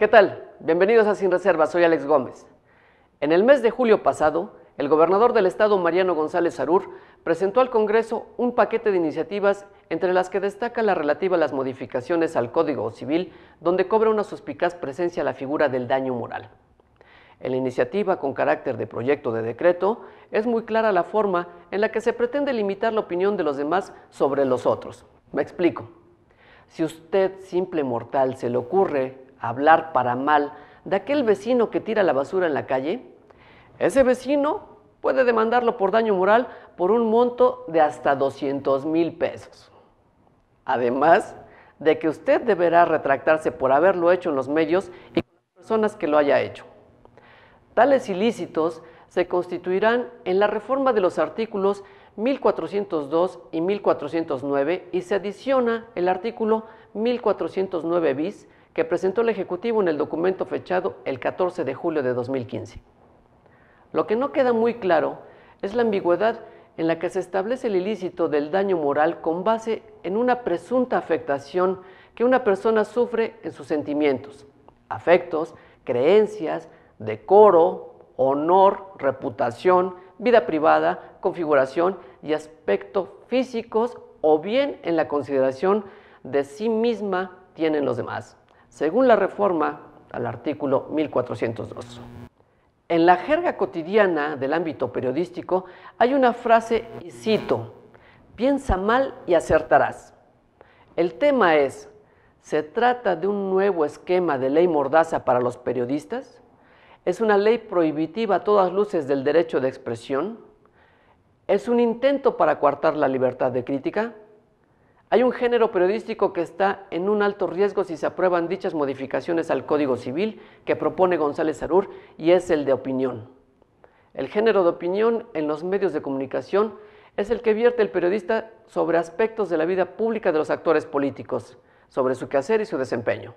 ¿Qué tal? Bienvenidos a Sin Reservas, soy Alex Gómez. En el mes de julio pasado, el gobernador del estado Mariano González Arur presentó al Congreso un paquete de iniciativas entre las que destaca la relativa a las modificaciones al Código Civil, donde cobra una suspicaz presencia la figura del daño moral. En la iniciativa con carácter de proyecto de decreto es muy clara la forma en la que se pretende limitar la opinión de los demás sobre los otros. Me explico. Si usted, simple mortal, se le ocurre hablar para mal de aquel vecino que tira la basura en la calle, ese vecino puede demandarlo por daño moral por un monto de hasta 200 mil pesos. Además de que usted deberá retractarse por haberlo hecho en los medios y con las personas que lo haya hecho. Tales ilícitos se constituirán en la reforma de los artículos 1402 y 1409 y se adiciona el artículo 1409 bis que presentó el Ejecutivo en el documento fechado el 14 de julio de 2015. Lo que no queda muy claro es la ambigüedad en la que se establece el ilícito del daño moral con base en una presunta afectación que una persona sufre en sus sentimientos, afectos, creencias, decoro, honor, reputación, vida privada, configuración y aspectos físicos o bien en la consideración de sí misma tienen los demás según la reforma al artículo 1402. En la jerga cotidiana del ámbito periodístico hay una frase, y cito, piensa mal y acertarás. El tema es, ¿se trata de un nuevo esquema de ley mordaza para los periodistas? ¿Es una ley prohibitiva a todas luces del derecho de expresión? ¿Es un intento para coartar la libertad de crítica? Hay un género periodístico que está en un alto riesgo si se aprueban dichas modificaciones al Código Civil que propone González Arur y es el de opinión. El género de opinión en los medios de comunicación es el que vierte el periodista sobre aspectos de la vida pública de los actores políticos, sobre su quehacer y su desempeño.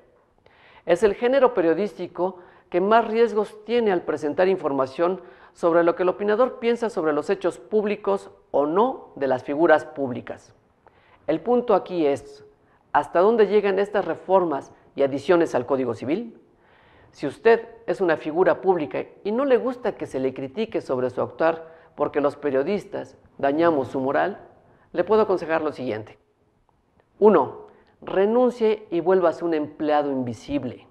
Es el género periodístico que más riesgos tiene al presentar información sobre lo que el opinador piensa sobre los hechos públicos o no de las figuras públicas. El punto aquí es, ¿hasta dónde llegan estas reformas y adiciones al Código Civil? Si usted es una figura pública y no le gusta que se le critique sobre su actuar porque los periodistas dañamos su moral, le puedo aconsejar lo siguiente. 1. Renuncie y vuelva a ser un empleado invisible.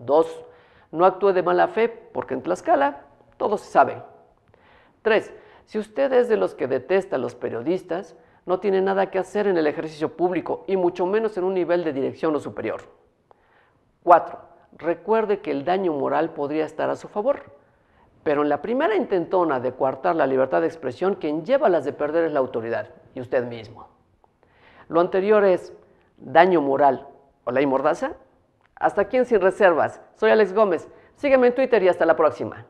2. No actúe de mala fe porque en Tlaxcala todo se sabe. 3. Si usted es de los que detesta a los periodistas, no tiene nada que hacer en el ejercicio público y mucho menos en un nivel de dirección o superior. 4. Recuerde que el daño moral podría estar a su favor, pero en la primera intentona de coartar la libertad de expresión, quien lleva las de perder es la autoridad y usted mismo. Lo anterior es daño moral o ley mordaza. Hasta aquí Sin Reservas. Soy Alex Gómez. Sígueme en Twitter y hasta la próxima.